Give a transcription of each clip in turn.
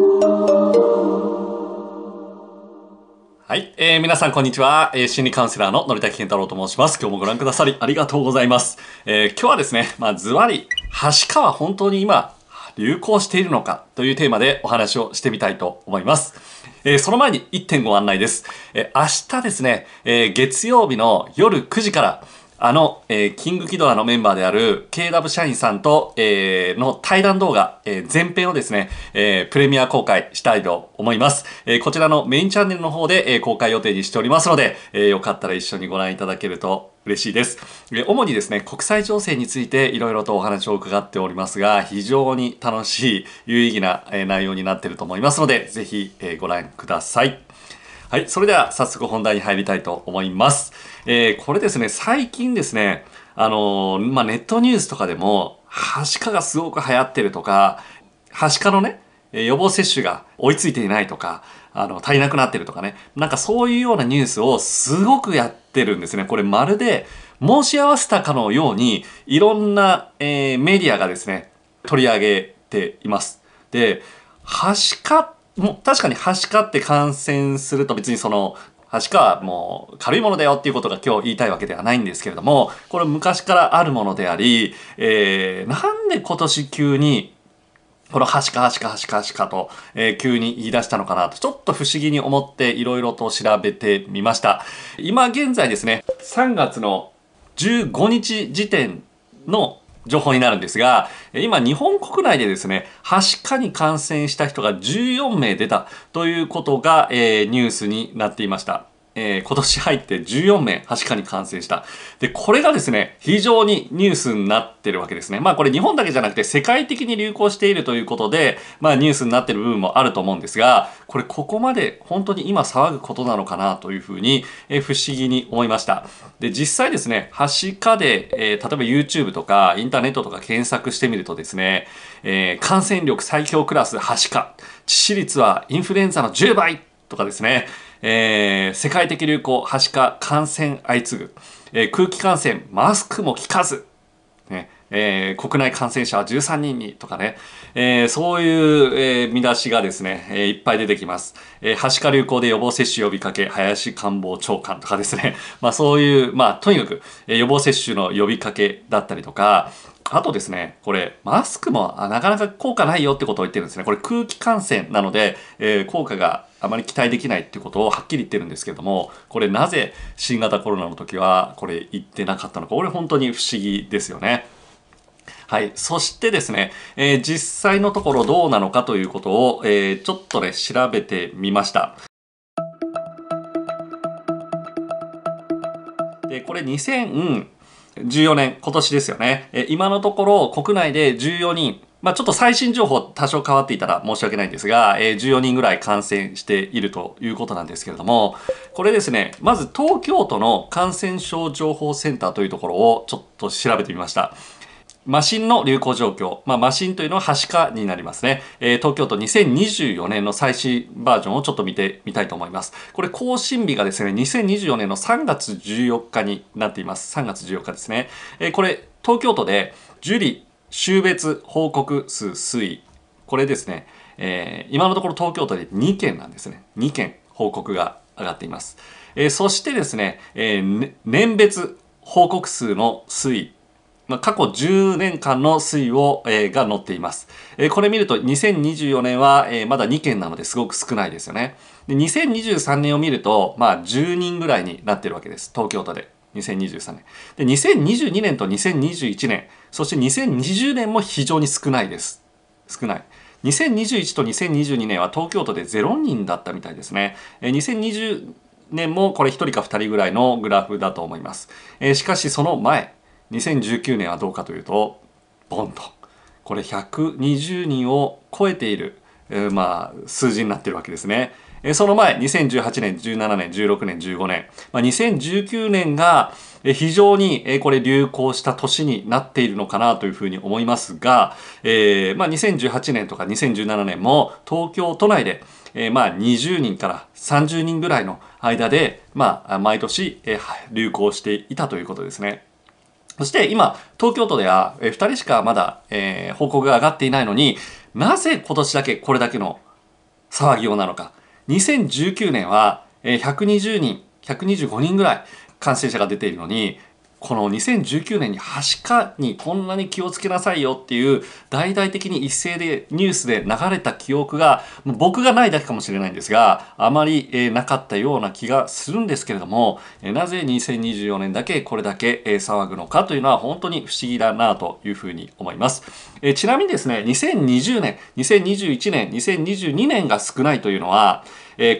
はい、えー、皆さんこんにちは、え心理カウンセラーののりたき健太郎と申します今日もご覧くださりありがとうございます、えー、今日はですねまあズバリはしかは本当に今流行しているのかというテーマでお話をしてみたいと思います。えー、その前に1点ご案内です。えー、明日ですね、えー、月曜日の夜9時から、あの、えー、キングキドラのメンバーである KW 社員さんと、えー、の対談動画、えー、前編をですね、えー、プレミア公開したいと思います。えー、こちらのメインチャンネルの方で、えー、公開予定にしておりますので、えー、よかったら一緒にご覧いただけると嬉しいです。えー、主にですね、国際情勢についていろいろとお話を伺っておりますが、非常に楽しい、有意義な、えー、内容になっていると思いますので、ぜひ、えー、ご覧ください。はい、それでは早速本題に入りたいと思います。えー、これですね、最近ですね、あのー、まあ、ネットニュースとかでも、はしかがすごく流行ってるとか、はしかのね、予防接種が追いついていないとか、あの、足りなくなってるとかね、なんかそういうようなニュースをすごくやってるんですね。これまるで申し合わせたかのように、いろんな、えー、メディアがですね、取り上げています。で、はしかっもう確かにはしかって感染すると別にそのはしかはもう軽いものだよっていうことが今日言いたいわけではないんですけれどもこれ昔からあるものであり、えー、なんで今年急にこのはしかはしかはしかはしかと、えー、急に言い出したのかなとちょっと不思議に思っていろいろと調べてみました今現在ですね3月の15日時点の情報になるんですが今日本国内でですねはしかに感染した人が14名出たということが、えー、ニュースになっていました。えー、今年入って14名、はしかに感染した。で、これがですね、非常にニュースになってるわけですね。まあこれ日本だけじゃなくて世界的に流行しているということで、まあニュースになってる部分もあると思うんですが、これここまで本当に今騒ぐことなのかなというふうに、えー、不思議に思いました。で、実際ですね、はしかで、えー、例えば YouTube とかインターネットとか検索してみるとですね、え感染力最強クラスはしか、致死率はインフルエンザの10倍とかですね、えー、世界的流行、はしか、感染相次ぐ、えー、空気感染、マスクも効かず、ねえー、国内感染者は13人にとかね、えー、そういう、えー、見出しがですね、えー、いっぱい出てきます。えはしか流行で予防接種呼びかけ、林官房長官とかですね、まあそういう、まあとにかく、えー、予防接種の呼びかけだったりとか、あとですね、これ、マスクもなかなか効果ないよってことを言ってるんですね。これ空気感染なので、えー、効果があまり期待できないってことをはっきり言ってるんですけども、これなぜ新型コロナの時はこれ言ってなかったのか、これ本当に不思議ですよね。はい。そしてですね、えー、実際のところどうなのかということを、えー、ちょっとね、調べてみました。で、これ2000、14年、今年ですよね。え今のところ国内で14人、まあ、ちょっと最新情報多少変わっていたら申し訳ないんですが、えー、14人ぐらい感染しているということなんですけれども、これですね、まず東京都の感染症情報センターというところをちょっと調べてみました。マシンの流行状況、まあ、マシンというのははしかになりますね、えー、東京都2024年の最新バージョンをちょっと見てみたいと思いますこれ更新日がですね2024年の3月14日になっています3月14日ですね、えー、これ東京都で受理週別報告数推移これですね、えー、今のところ東京都で2件なんですね2件報告が上がっています、えそしてですね、え年別報告数の推移過去10年間の推移を、えー、が載っています、えー、これ見ると2024年は、えー、まだ2件なのですごく少ないですよねで2023年を見ると、まあ、10人ぐらいになってるわけです東京都で2023年で2022年と2021年そして2020年も非常に少ないです少ない2021と2022年は東京都で0人だったみたいですね、えー、2020年もこれ1人か2人ぐらいのグラフだと思います、えー、しかしその前2019年はどうかというとボンとこれ120人を超えている、えー、まあ、数字になってるわけですね。えー、その前2018年17年16年15年、まあ、2019年が非常に、えー、これ流行した年になっているのかなというふうに思いますが、えー、まあ、2018年とか2017年も東京都内で、えー、まあ20人から30人ぐらいの間で、まあ、毎年、えー、流行していたということですね。そして今、東京都では2人しかまだ、えー、報告が上がっていないのに、なぜ今年だけこれだけの騒ぎようなのか。2019年は120人、125人ぐらい感染者が出ているのに、この2019年にはしかにこんなに気をつけなさいよっていう大々的に一斉でニュースで流れた記憶が僕がないだけかもしれないんですがあまり、なかったような気がするんですけれども、なぜ2024年だけこれだけ、騒ぐのかというのは本当に不思議だなというふうに思います、ちなみにですね2020年2021年2022年が少ないというのは、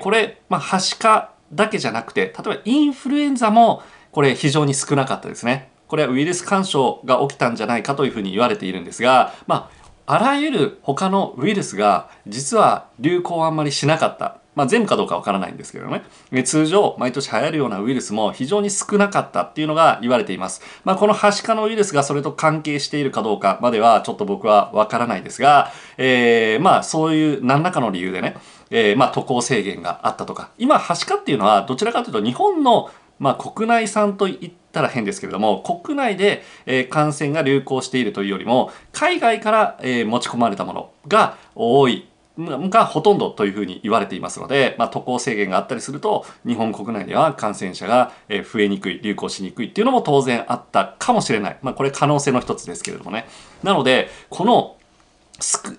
これ、はしかだけじゃなくて例えばインフルエンザもこれ非常に少なかったですね。これはウイルス干渉が起きたんじゃないかというふうに言われているんですが、まあ、あらゆる他のウイルスが実は流行あんまりしなかった。まあ、全部かどうかわからないんですけどね。通常、毎年流行るようなウイルスも非常に少なかったっていうのが言われています。まあ、このハシカのウイルスがそれと関係しているかどうかまではちょっと僕はわからないですが、えー、まあ、そういう何らかの理由でね、えー、まあ、渡航制限があったとか。今、ハシカっていうのはどちらかというと日本のまあ、国内産と言ったら変ですけれども国内で、え感染が流行しているというよりも海外から、え持ち込まれたものが多いがほとんどというふうに言われていますので、まあ、渡航制限があったりすると日本国内では感染者が増えにくい流行しにくいっていうのも当然あったかもしれない、まあ、これ可能性の一つですけれどもねなのでこの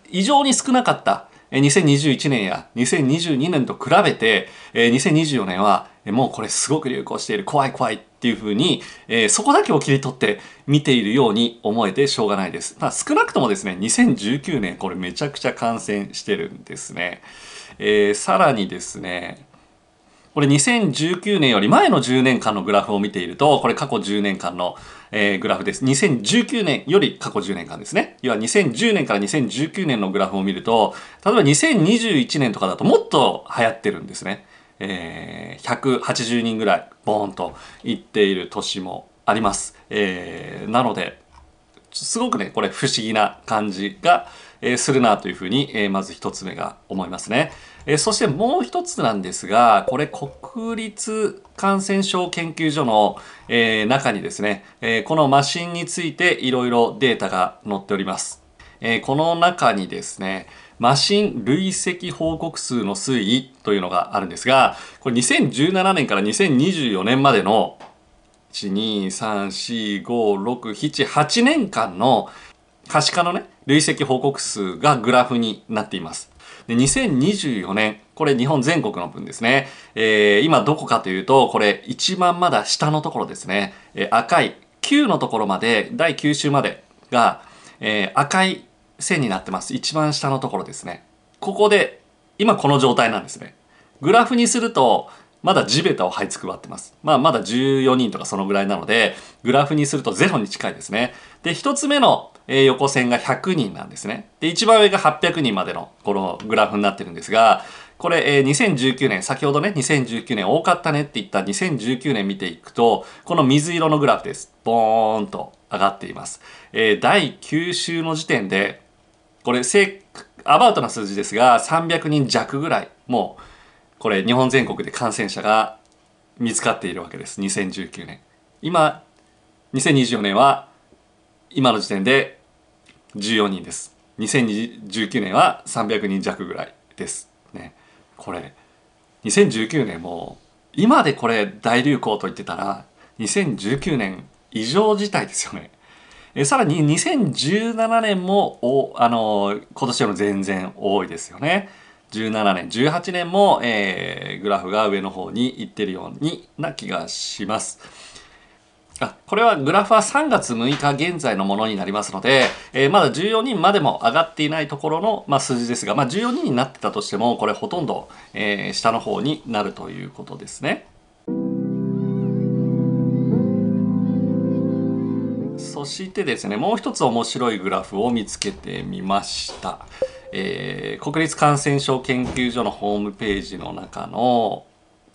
異常に少なかった2021年や2022年と比べて、2024年はもうこれすごく流行している、怖い怖いっていう風に、そこだけを切り取って見ているように思えてしょうがないです。まあ、少なくともですね、2019年これめちゃくちゃ感染してるんですね。えー、さらにですね、これ2019年より前の10年間のグラフを見ていると、これ過去10年間の、えー、グラフです。2019年より過去10年間ですね。要は2010年から2019年のグラフを見ると、例えば2021年とかだともっと流行ってるんですね。えー、180人ぐらい、ボーンといっている年もあります。えー、なので、すごくね、これ不思議な感じが、えー、するなというふうに、えー、まず一つ目が思いますね。えそしてもう一つなんですが、これ国立感染症研究所の、えー、中にですね、えー、このマシンについていろいろデータが載っております。えー、この中にですね、マシン累積報告数の推移というのがあるんですが、これ2017年から2024年までの1,2,3,4,5,6,7,8年間の可視化のね、累積報告数がグラフになっています。で2024年これ日本全国の分ですね、えー、今どこかというとこれ一番まだ下のところですね、えー、赤い9のところまで第9週までが、えー、赤い線になってます一番下のところですねここで今この状態なんですねグラフにするとまだ地べたを這いつくばってます。まあ、まだ14人とかそのぐらいなので、グラフにするとゼロに近いですね。で、一つ目のえ横線が100人なんですね。で、一番上が800人までのこのグラフになってるんですが、これ、え2019年、先ほどね、2019年多かったねって言った2019年見ていくと、この水色のグラフです。ボーンと上がっています。え第9週の時点で、これ、アバウトな数字ですが、300人弱ぐらい、もう、これ、日本全国で感染者が見つかっているわけです。2019年。今、2024年は、今の時点で14人です2019年は300人弱ぐらいですねこれ2019年も今でこれ大流行と言ってたら2019年異常事態ですよねえさらに2017年もおあの今年よりも全然多いですよね17年18年も、えー、グラフが上の方にいってるようにな気がしますあこれはグラフは3月6日現在のものになりますので、えー、まだ14人までも上がっていないところの、まあ、数字ですが、まあ、14人になってたとしてもこれほとんど、えー、下の方になるということですね。そしてですねもう一つ面白いグラフを見つけてみました。えー、国立感染症研究所のホームページの中の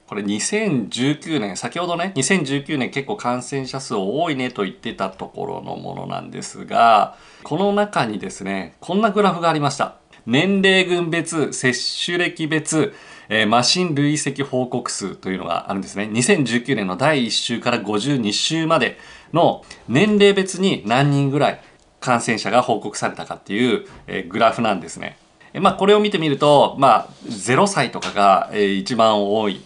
これ2019年、先ほどね、2019年結構感染者数多いねと言ってたところのものなんですが、この中にですね、こんなグラフがありました。年齢群別、接種歴別、えー、マシン累積報告数というのがあるんですね。2019年の第1週から52週までの年齢別に何人ぐらい感染者が報告されたかっていう、えー、グラフなんですね。えー、まあ、これを見てみると、まあ、0歳とかが、えー、一番多い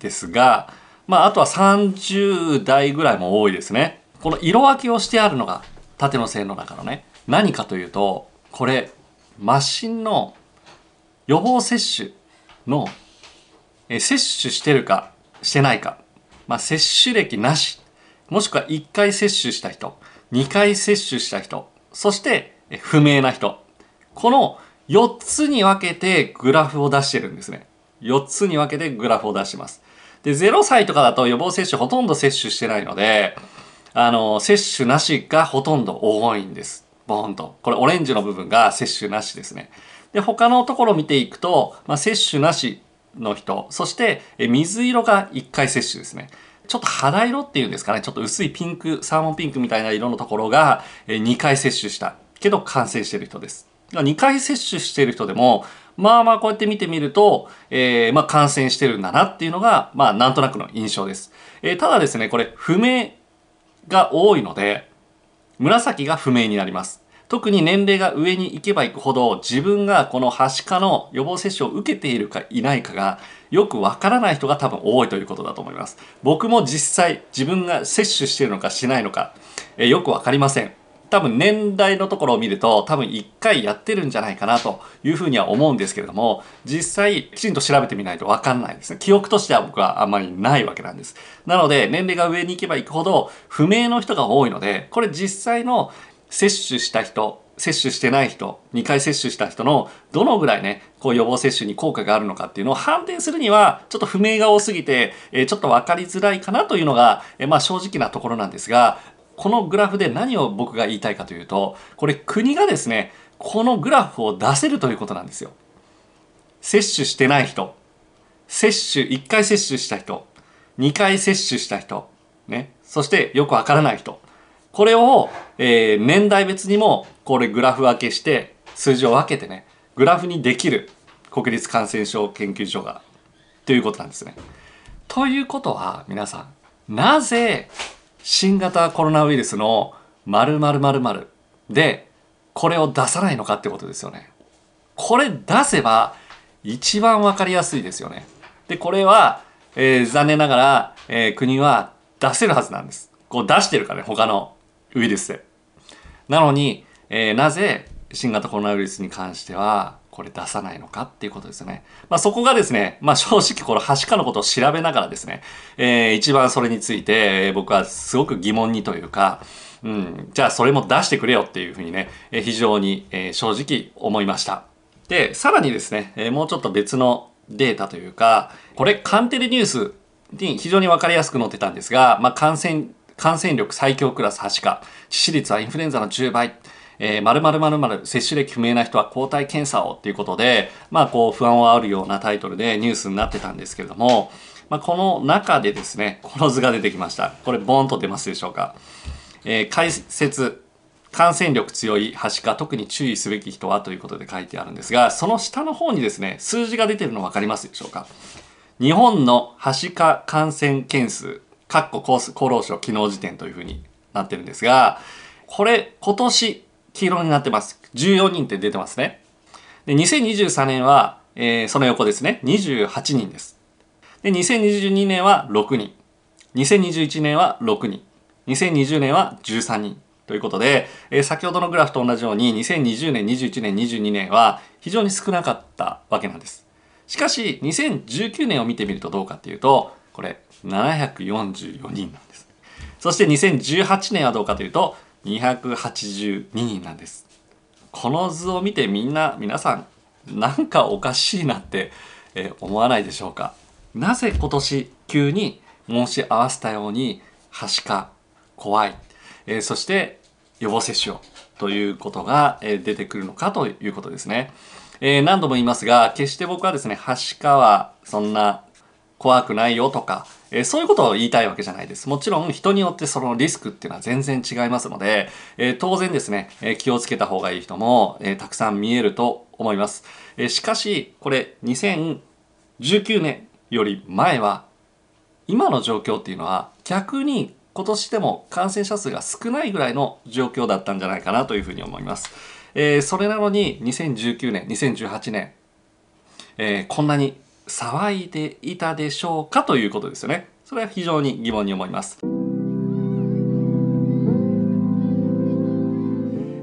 ですが、まあ、あとは30代ぐらいも多いですね。この色分けをしてあるのが縦の線の中のね何かというとこれマシンの予防接種のえ接種してるかしてないか、まあ、接種歴なしもしくは1回接種した人2回接種した人そして不明な人この4つに分けてグラフを出してるんですね4つに分けてグラフを出してますで、0歳とかだと予防接種ほとんど接種してないので、あの、接種なしがほとんど多いんです。ボーンと。これオレンジの部分が接種なしですね。で、他のところ見ていくと、まあ、接種なしの人、そして水色が1回接種ですね。ちょっと肌色っていうんですかね、ちょっと薄いピンク、サーモンピンクみたいな色のところが2回接種したけど感染してる人です。2回接種している人でも、まあまあこうやって見てみると、えー、まあ感染してるんだなっていうのが、まあなんとなくの印象です。えー、ただですね、これ不明が多いので、紫が不明になります。特に年齢が上に行けば行くほど自分がこのはしかの予防接種を受けているかいないかがよくわからない人が多分多いということだと思います僕も実際自分が接種しているのかしないのか、えよくわかりません多分年代のところを見ると多分1回やってるんじゃないかなというふうには思うんですけれども実際きちんと調べてみないとわかんないですね記憶としては僕はあんまりないわけなんですなので年齢が上に行けば行くほど不明の人が多いのでこれ実際の接種した人接種してない人2回接種した人のどのぐらいねこう予防接種に効果があるのかっていうのを判定するにはちょっと不明が多すぎて、えちょっと分かりづらいかなというのが、えまあ正直なところなんですがこのグラフで何を僕が言いたいかというと、これ国がですね、このグラフを出せるということなんですよ。接種してない人、接種、1回接種した人、2回接種した人、ね、そしてよくわからない人。これを、えー、年代別にも、これグラフ分けして、数字を分けてね、グラフにできる国立感染症研究所が、ということなんですね。ということは、皆さん、なぜ新型コロナウイルスの〇〇〇でこれを出さないのかってことですよね。これ出せば一番わかりやすいですよね。で、これは、えー、残念ながら、えー、国は出せるはずなんです。こう出してるからね、他のウイルスで。なのに、えー、なぜ新型コロナウイルスに関してはこれ出さないのかっていうことですよね。まあ、そこがですね、まあ、正直このはしかのことを調べながらですね、えー、一番それについて僕はすごく疑問にというか、うん、じゃあそれも出してくれよっていうふうにね、え非常に、え正直思いました。で、さらにですね、えもうちょっと別のデータというか、これカンテレニュースに非常に分かりやすく載ってたんですが、まあ、感染、感染力最強クラスはしか、致死率はインフルエンザの10倍。えるまるまる接種歴不明な人は抗体検査をっていうことで、まあこう不安を煽るようなタイトルでニュースになってたんですけれども、まあ、この中でですね、この図が出てきました。これボーンと出ますでしょうか。えー、解説、感染力強いはしか特に注意すべき人はということで書いてあるんですが、その下の方にですね、数字が出てるの分かりますでしょうか。日本のはしか感染件数、かっこ厚労省昨日時点というふうになってるんですが、これ今年黄色になってます。14人って出てますね。で、2023年は、えー、その横ですね。28人です。で、2022年は6人。2021年は6人。2020年は13人。ということで、えー、先ほどのグラフと同じように、2020年、21年、22年は非常に少なかったわけなんです。しかし、2019年を見てみるとどうかっていうと、これ、744人なんです。そして2018年はどうかというと、282人なんですこの図を見てみんな皆さんなんかおかしいなって、え思わないでしょうかなぜ今年急に申し合わせたようにはしか怖い、えそして予防接種をということが、え出てくるのかということですね、え何度も言いますが決して僕はですねはしかはそんな怖くないよとか、えー、そういうことを言いたいわけじゃないです。もちろん人によってそのリスクっていうのは全然違いますので、えー、当然ですね、えー、気をつけた方がいい人も、えたくさん見えると思います。えしかし、これ2019年より前は、今の状況っていうのは逆に今年でも感染者数が少ないぐらいの状況だったんじゃないかなというふうに思います。えそれなのに2019年、2018年、えこんなに騒いでいたでしょうかということですよね。それは非常に疑問に思います。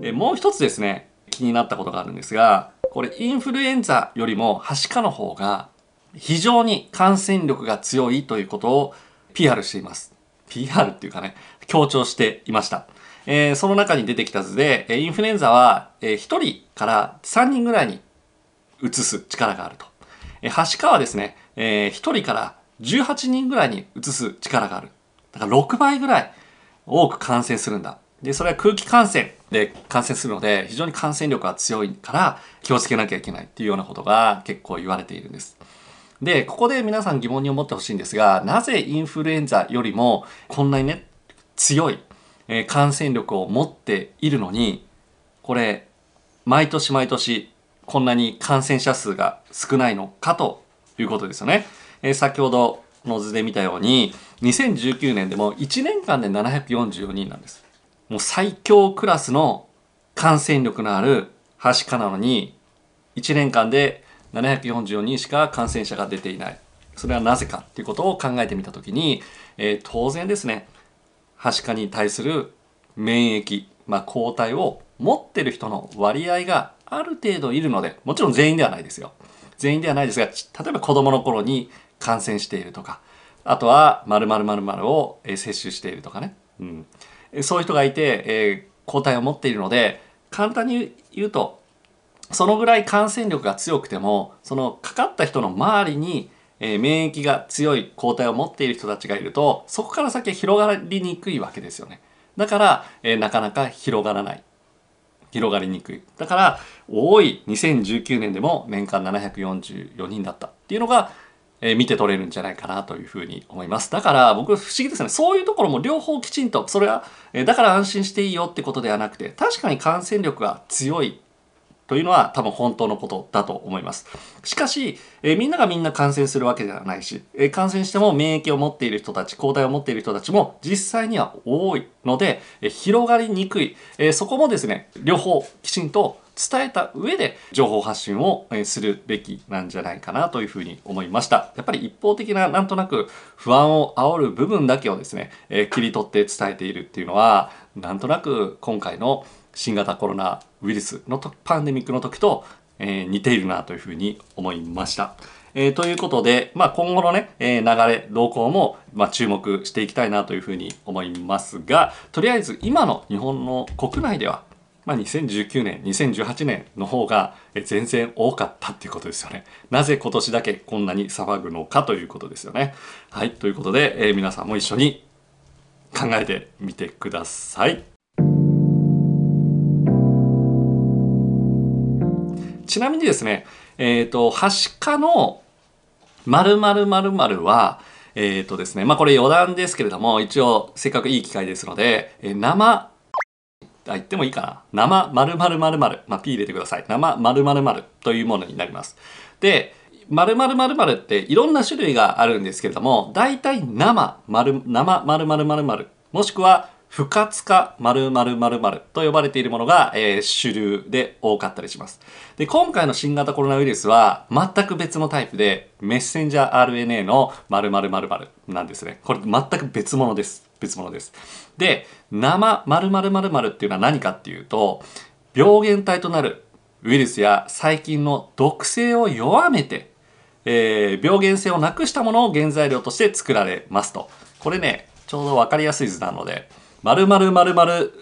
えもう一つですね、気になったことがあるんですが、これインフルエンザよりもはしかの方が非常に感染力が強いということを PR しています。PR っていうかね、強調していました。えー、その中に出てきた図で、インフルエンザは1人から3人ぐらいに移す力があると。えはしかはですね、えー、1人から18人ぐらいに移す力がある。だから6倍ぐらい多く感染するんだ。で、それは空気感染で感染するので、非常に感染力が強いから気をつけなきゃいけないっていうようなことが結構言われているんです。で、ここで皆さん疑問に思ってほしいんですが、なぜインフルエンザよりもこんなにね、強い、え感染力を持っているのに、これ、毎年毎年こんなに感染者数が少ないのかということですよね。えー、先ほどの図で見たように2019年でも1年間で744人なんです。もう最強クラスの感染力のあるはしかなのに1年間で744人しか感染者が出ていない。それはなぜかっていうことを考えてみたときに、えー、当然ですねはしかに対する免疫、まあ、抗体を持ってる人の割合がある程度いるのでもちろん全員ではないですよ全員ではないですが、例えば子供の頃に感染しているとか、あとは〇〇〇〇を接種しているとかね。うん。そういう人がいて、えー、抗体を持っているので、簡単に言うと、そのぐらい感染力が強くても、そのかかった人の周りに、えー、免疫が強い抗体を持っている人たちがいると、そこから先広がりにくいわけですよね。だから、えー、なかなか広がらない。広がりにくい。だから、多い2019年でも年間744人だったっていうのが、え見て取れるんじゃないかなというふうに思います。だから僕不思議ですね。そういうところも両方きちんと、それは、えだから安心していいよってことではなくて、確かに感染力が強いというのは多分本当のことだと思います。しかし、えー、みんながみんな感染するわけではないし、えー、感染しても免疫を持っている人たち、抗体を持っている人たちも実際には多いので、えー、広がりにくい、えそこもですね、両方きちんと伝えた上で情報発信をするべきなんじゃないかなというふうに思いました。やっぱり一方的ななんとなく不安を煽る部分だけをですね、えー、切り取って伝えているっていうのはなんとなく今回の新型コロナウイルスのパンデミックの時と、えー、似ているなというふうに思いました。えー、ということで、まあ、今後のね、えー、流れ、動向も、まあ、注目していきたいなというふうに思いますが、とりあえず今の日本の国内では、まあ、2019年2018年の方が全然多かったっていうことですよねなぜ今年だけこんなに騒ぐのかということですよねはいということで、えー、皆さんも一緒に考えてみてくださいちなみにですねえっ、ー、とはしかの〇○○〇はえっ、ー、とですねまあこれ余談ですけれども一応せっかくいい機会ですので、えー、生あ言ってもいいかな。生〇〇〇〇。まあ、P 入れてください。生〇〇〇というものになります。で、〇〇〇〇っていろんな種類があるんですけれども、大体生〇、生〇〇〇〇。もしくは、不活化〇〇〇〇と呼ばれているものが、えー、主流で多かったりします。で、今回の新型コロナウイルスは全く別のタイプでメッセンジャー RNA の〇〇〇〇なんですね。これ全く別物です。別物です。で、生〇〇〇〇っていうのは何かっていうと、病原体となるウイルスや細菌の毒性を弱めて、えー、病原性をなくしたものを原材料として作られますと。これね、ちょうど分かりやすい図なので、〇〇〇〇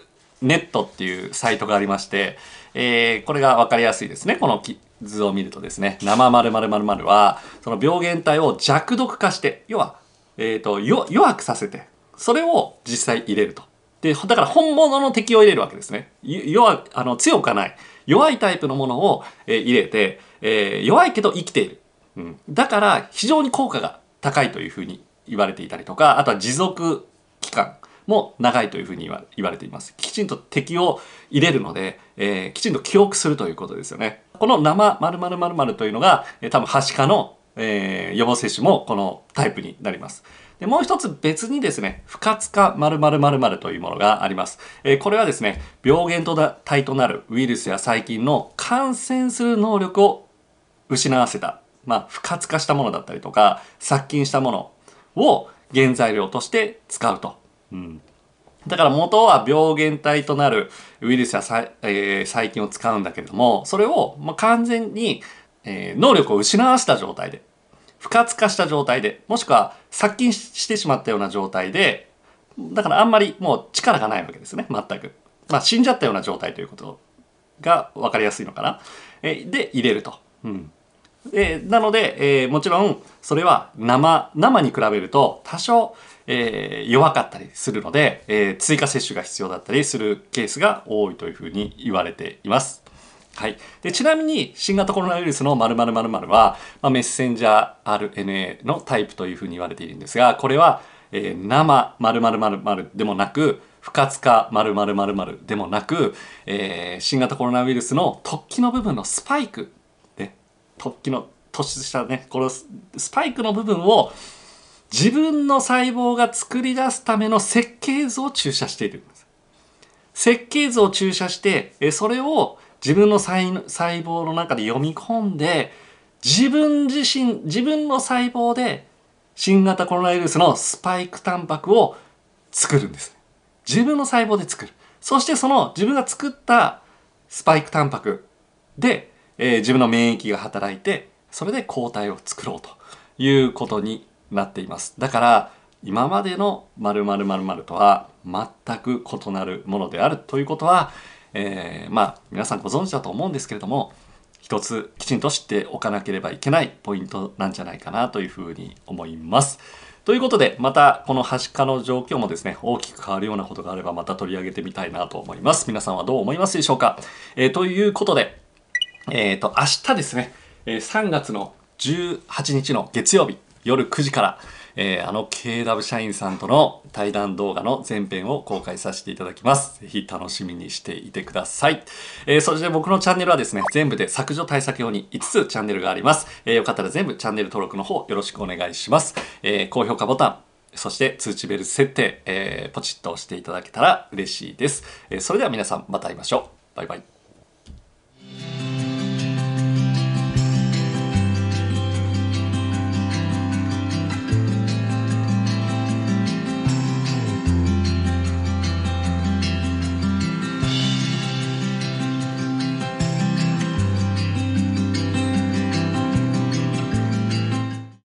ネットっていうサイトがありまして、えー、これが分かりやすいですね。この図を見るとですね、生〇〇〇〇は、その病原体を弱毒化して、要は、えっ、ー、と、弱くさせて、それを実際入れると。で、だから本物の敵を入れるわけですね。弱、あの、強くはない。弱いタイプのものを、え入れて、えー、弱いけど生きている。うん。だから非常に効果が高いというふうに言われていたりとか、あとは持続期間も長いというふうに言われています。きちんと敵を入れるので、えー、きちんと記憶するということですよね。この生○○○○というのが、えー、多分、はしかの、えー、予防接種もこのタイプになります。で、もう一つ別にですね、不活化〇〇〇〇というものがあります。えー、これはですね、病原体となるウイルスや細菌の感染する能力を失わせた、まあ、不活化したものだったりとか、殺菌したものを原材料として使うと。うんだから元は病原体となるウイルスや、えー、細菌を使うんだけれども、それをま完全に、えー、能力を失わせた状態で不活化した状態でもしくは殺菌してしまったような状態でだからあんまりもう力がないわけですね全く、まあ、死んじゃったような状態ということが分かりやすいのかなえで入れると、うん、えなので、えー、もちろんそれは生生に比べると多少、えー、弱かったりするので、えー、追加接種が必要だったりするケースが多いというふうに言われています。はい、でちなみに新型コロナウイルスの○○○〇は、まあ、メッセンジャー RNA のタイプというふうに言われているんですがこれは、えー、生○○○〇でもなく不活化○○○〇でもなく、えー、新型コロナウイルスの突起の部分のスパイク、ね、突起の突出したねこのスパイクの部分を自分の細胞が作り出すための設計図を注射しているんです。設計図を注射してそれを自分の細胞の中で読み込んで自分自身自分の細胞で新型コロナウイルスのスパイクタンパクを作るんです自分の細胞で作るそしてその自分が作ったスパイクタンパクで、えー、自分の免疫が働いてそれで抗体を作ろうということになっていますだから今までの〇〇〇〇とは全く異なるものであるということはえー、まあ、皆さんご存知だと思うんですけれども、一つきちんと知っておかなければいけないポイントなんじゃないかなというふうに思います。ということで、またこの端しの状況もですね、大きく変わるようなことがあればまた取り上げてみたいなと思います。皆さんはどう思いますでしょうか、えー、ということで、えっ、ー、と、明日ですね、3月の18日の月曜日夜9時から、えー、あの KW 社員さんとの対談動画の前編を公開させていただきます。ぜひ楽しみにしていてください。えー、そして僕のチャンネルはですね、全部で削除対策用に5つチャンネルがあります。えー、よかったら全部チャンネル登録の方よろしくお願いします。えー、高評価ボタン、そして通知ベル設定、えー、ポチッと押していただけたら嬉しいです。えー、それでは皆さんまた会いましょう。バイバイ。